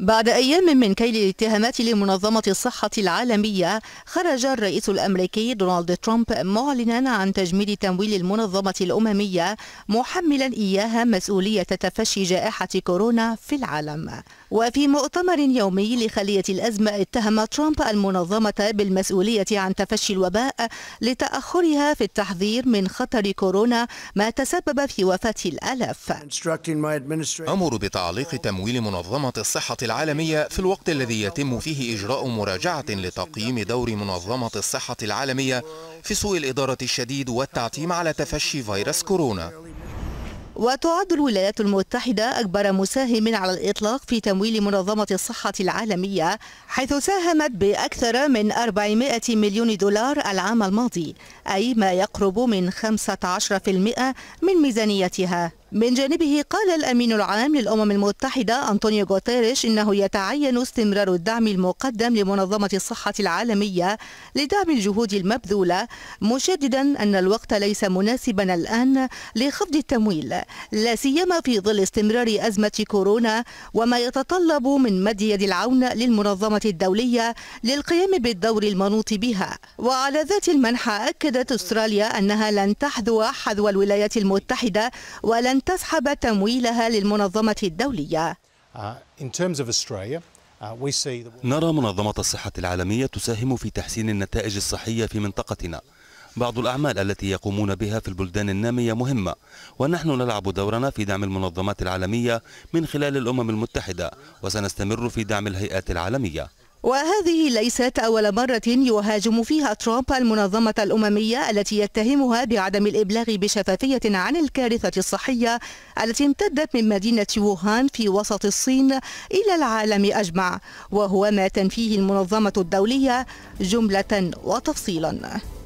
بعد أيام من كيل الاتهامات لمنظمة الصحة العالمية خرج الرئيس الأمريكي دونالد ترامب معلنا عن تجميد تمويل المنظمة الأممية محملا إياها مسؤولية تفشي جائحة كورونا في العالم وفي مؤتمر يومي لخلية الأزمة اتهم ترامب المنظمة بالمسؤولية عن تفشي الوباء لتأخرها في التحذير من خطر كورونا ما تسبب في وفاة الآلاف أمر بتعليق تمويل منظمة الصحة العالمية في الوقت الذي يتم فيه إجراء مراجعة لتقييم دور منظمة الصحة العالمية في سوء الإدارة الشديد والتعتيم على تفشي فيروس كورونا وتعد الولايات المتحدة أكبر مساهم على الإطلاق في تمويل منظمة الصحة العالمية حيث ساهمت بأكثر من 400 مليون دولار العام الماضي أي ما يقرب من 15% من ميزانيتها من جانبه قال الأمين العام للأمم المتحدة أنطونيو غوتيريش إنه يتعين استمرار الدعم المقدم لمنظمة الصحة العالمية لدعم الجهود المبذولة مشددا أن الوقت ليس مناسبا الآن لخفض التمويل لا سيما في ظل استمرار أزمة كورونا وما يتطلب من مد يد العون للمنظمة الدولية للقيام بالدور المنوط بها وعلى ذات المنحى أكدت أستراليا أنها لن تحذو حذو الولايات المتحدة ولن أن تسحب تمويلها للمنظمة الدولية uh, uh, نرى منظمة الصحة العالمية تساهم في تحسين النتائج الصحية في منطقتنا بعض الأعمال التي يقومون بها في البلدان النامية مهمة ونحن نلعب دورنا في دعم المنظمات العالمية من خلال الأمم المتحدة وسنستمر في دعم الهيئات العالمية وهذه ليست أول مرة يهاجم فيها ترامب المنظمة الأممية التي يتهمها بعدم الإبلاغ بشفافية عن الكارثة الصحية التي امتدت من مدينة ووهان في وسط الصين إلى العالم أجمع وهو ما تنفيه المنظمة الدولية جملة وتفصيلا